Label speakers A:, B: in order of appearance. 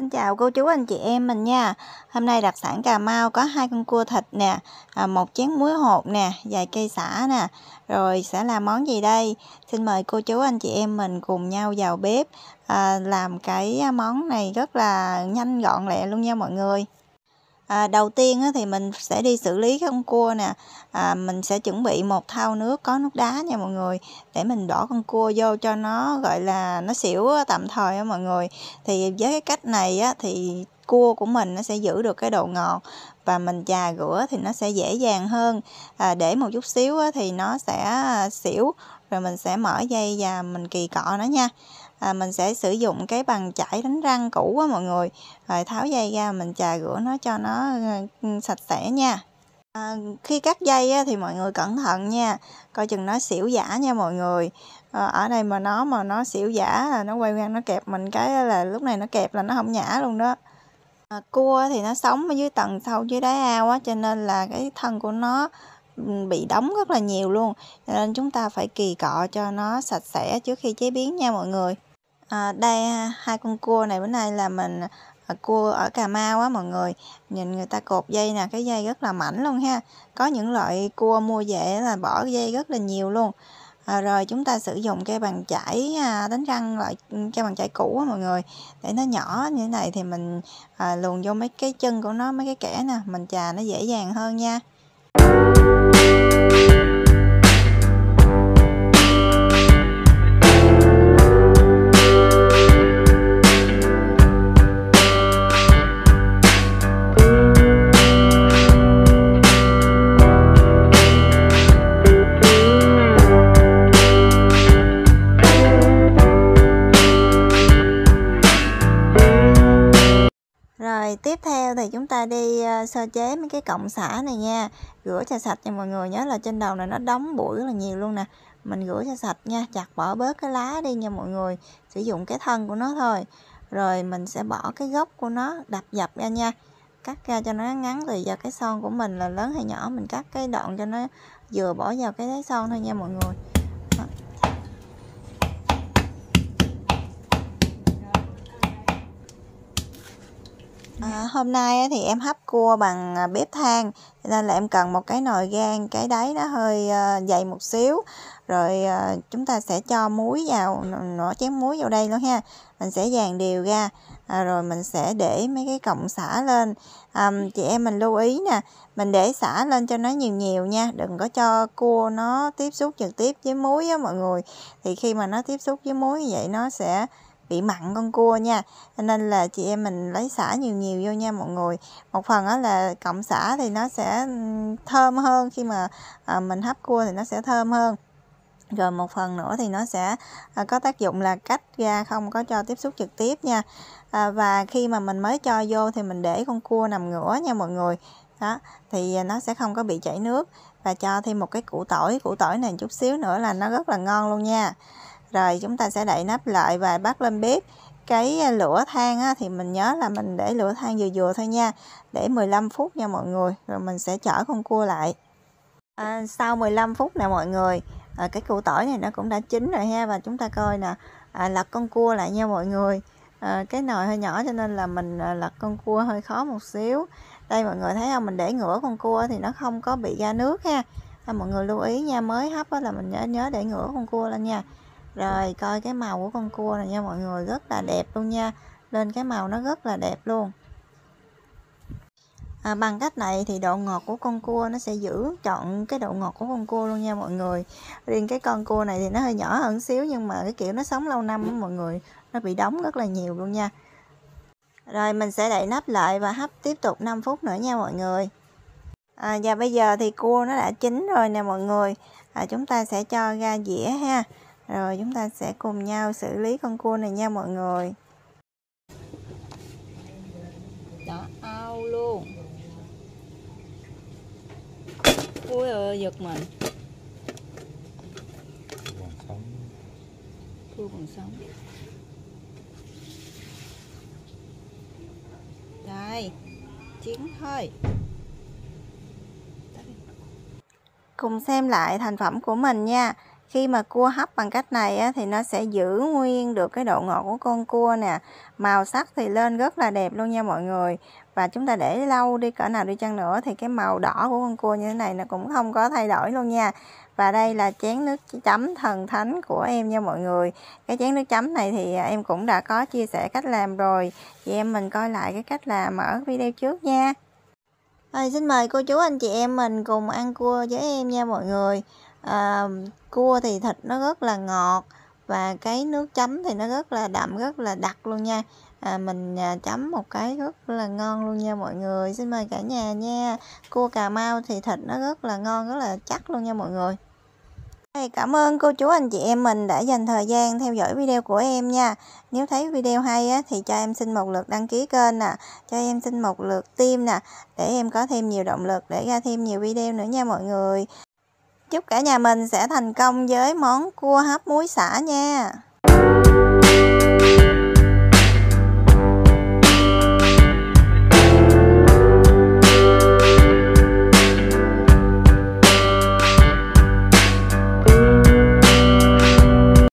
A: Xin chào cô chú anh chị em mình nha Hôm nay đặc sản Cà Mau có hai con cua thịt nè à, một chén muối hột nè vài cây xả nè Rồi sẽ làm món gì đây Xin mời cô chú anh chị em mình cùng nhau vào bếp à, Làm cái món này rất là nhanh gọn lẹ luôn nha mọi người à, đầu tiên á, thì mình sẽ đi xử lý con cua nè à, mình sẽ chuẩn bị một thau nước có nước đá nha mọi người để mình đổ con cua vô cho nó gọi là nó xỉu tạm thời á mọi người thì với cái cách này á, thì cua của mình nó sẽ giữ được cái độ ngọt và mình chà rửa thì nó sẽ dễ dàng hơn à, để một chút xíu á, thì nó sẽ xỉu rồi mình sẽ mở dây và mình kỳ cọ nó nha à, mình sẽ sử dụng cái bằng chải đánh răng cũ á mọi người rồi tháo dây ra mình chà rửa nó cho nó ờ, ừ, sạch sẽ nha à, khi cắt dây á, thì mọi người cẩn thận nha coi chừng nó xỉu giả nha mọi người à, ở đây mà nó mà nó xỉu giả là ờ, nó quay ngang nó kẹp mình cái là lúc này nó kẹp là nó không nhả luôn đó à, cua thì nó sống ở dưới tầng sâu dưới đáy ao á cho nên là cái thân của nó ừ, bị đóng rất là nhiều luôn nên chúng ta phải kỳ cọ cho nó sạch sẽ trước khi chế biến nha mọi người à, đây hai con cua này bữa nay là mình à, cua ở Cà Mau á mọi người nhìn người ta cột dây nè cái dây rất là mảnh luôn ha có những loại cua mua về là bỏ dây rất là nhiều luôn à, rồi chúng ta sử dụng cái bàn chải à, đánh răng loại cái bàn chải cũ á mọi người để nó nhỏ như thế này thì mình à, luồn vô mấy cái chân của nó mấy cái kẻ nè mình chà nó dễ dàng hơn nha tiếp theo thì chúng ta đi ờ, sơ chế mấy cái cọng xả này nha rửa cho sạch nha mọi người nhớ là trên đầu này nó đóng bụi rất là nhiều luôn nè mình rửa cho sạch nha chặt bỏ bớt cái lá đi nha mọi người sử dụng cái thân của nó thôi rồi mình sẽ bỏ cái gốc của nó đập dập ra nha cắt ra cho nó ngắn tùy vào cái son của mình là lớn hay nhỏ mình cắt cái đoạn cho nó vừa bỏ vào cái son thôi nha mọi người À, hôm nay thì em hấp cua bằng à, bếp than nên là em cần một cái nồi gan cái đáy nó hơi à, dày một xíu rồi à, chúng ta sẽ cho muối vào nửa chén muối vào đây luôn ha mình sẽ dàn đều ra rồi mình sẽ để mấy cái cọng xả lên à, chị em mình lưu ý nè mình để xả lên cho nó nhiều nhiều nha đừng có cho cua nó tiếp xúc trực tiếp với muối á mọi người thì khi mà nó tiếp xúc với muối như vậy nó sẽ bị mặn con cua nha cho nên là chị em mình lấy xả nhiều nhiều vô nha mọi người một phần đó là cộng xả thì nó sẽ thơm hơn khi mà à, mình hấp cua thì nó sẽ thơm hơn rồi một phần nữa thì nó sẽ à, có tác dụng là cách ra không có cho tiếp xúc trực tiếp nha à, và khi mà mình mới cho vô thì mình để con cua nằm ngửa nha mọi người đó thì nó sẽ không có bị chảy nước và cho thêm một cái củ tỏi củ tỏi này chút xíu nữa là nó rất là ngon luôn nha rồi chúng ta sẽ đậy nắp lại và bắt lên bếp cái à, lửa than á, thì mình nhớ là mình để lửa than vừa vừa thôi nha để 15 phút nha mọi người rồi mình sẽ chở con cua lại à, sau 15 phút nè mọi người à, cái củ tỏi này nó cũng đã chín rồi ha và chúng ta coi nè à, lật con cua lại nha mọi người à, cái nồi hơi nhỏ cho nên là mình à, lật con cua hơi khó một xíu đây mọi người thấy không mình để ngửa con cua thì nó không có bị ra nước ha à, mọi người lưu ý nha mới hấp á, là mình nhớ nhớ để ngửa con cua lên nha rồi coi cái màu của con cua này nha mọi người rất là đẹp luôn nha lên cái màu nó rất là đẹp luôn à, bằng cách này thì độ ngọt của con cua nó sẽ giữ chọn cái độ ngọt của con cua luôn nha mọi người riêng cái con cua này thì nó hơi nhỏ hơn xíu nhưng mà cái kiểu nó sống lâu năm đó mọi người nó bị đóng rất là nhiều luôn nha rồi mình sẽ đậy nắp lại và hấp tiếp tục 5 phút nữa nha mọi người à, và bây giờ thì cua nó đã chín rồi nè mọi người à, chúng ta sẽ cho ra dĩa ha rồi chúng ta sẽ cùng nhau xử lý con cua này nha mọi người đó ao luôn ui ơi giật mình còn sống cua còn sống đây chiến thôi cùng xem lại thành phẩm của mình nha khi mà cua hấp bằng cách này á, thì nó sẽ giữ nguyên được cái độ ngọt của con cua nè màu sắc thì lên rất là đẹp luôn nha mọi người và chúng ta để lâu đi cỡ nào đi chăng nữa thì cái màu đỏ của con cua như thế này nó cũng không có thay đổi luôn nha và đây là chén nước chấm thần thánh của em nha mọi người cái chén nước chấm này thì à, em cũng đã có chia sẻ cách làm rồi chị em mình coi lại cái cách làm ở video trước nha rồi, xin mời cô chú anh chị em mình cùng ăn cua với em nha mọi người à, cua thì thịt nó rất là ngọt và cái nước chấm thì nó rất là đậm rất là đặc luôn nha à, mình ờ, chấm một cái rất là ngon luôn nha mọi người xin mời cả nhà nha cua cà mau thì thịt nó rất là ngon rất là chắc luôn nha mọi người cảm ơn cô chú anh chị em mình đã dành thời gian theo dõi video của em nha Nếu thấy video hay á, thì cho em xin một lượt đăng ký kênh nè Cho em xin một lượt tim nè Để em có thêm nhiều động lực để ra thêm nhiều video nữa nha mọi người Chúc cả nhà mình sẽ thành công với món cua hấp muối xả nha.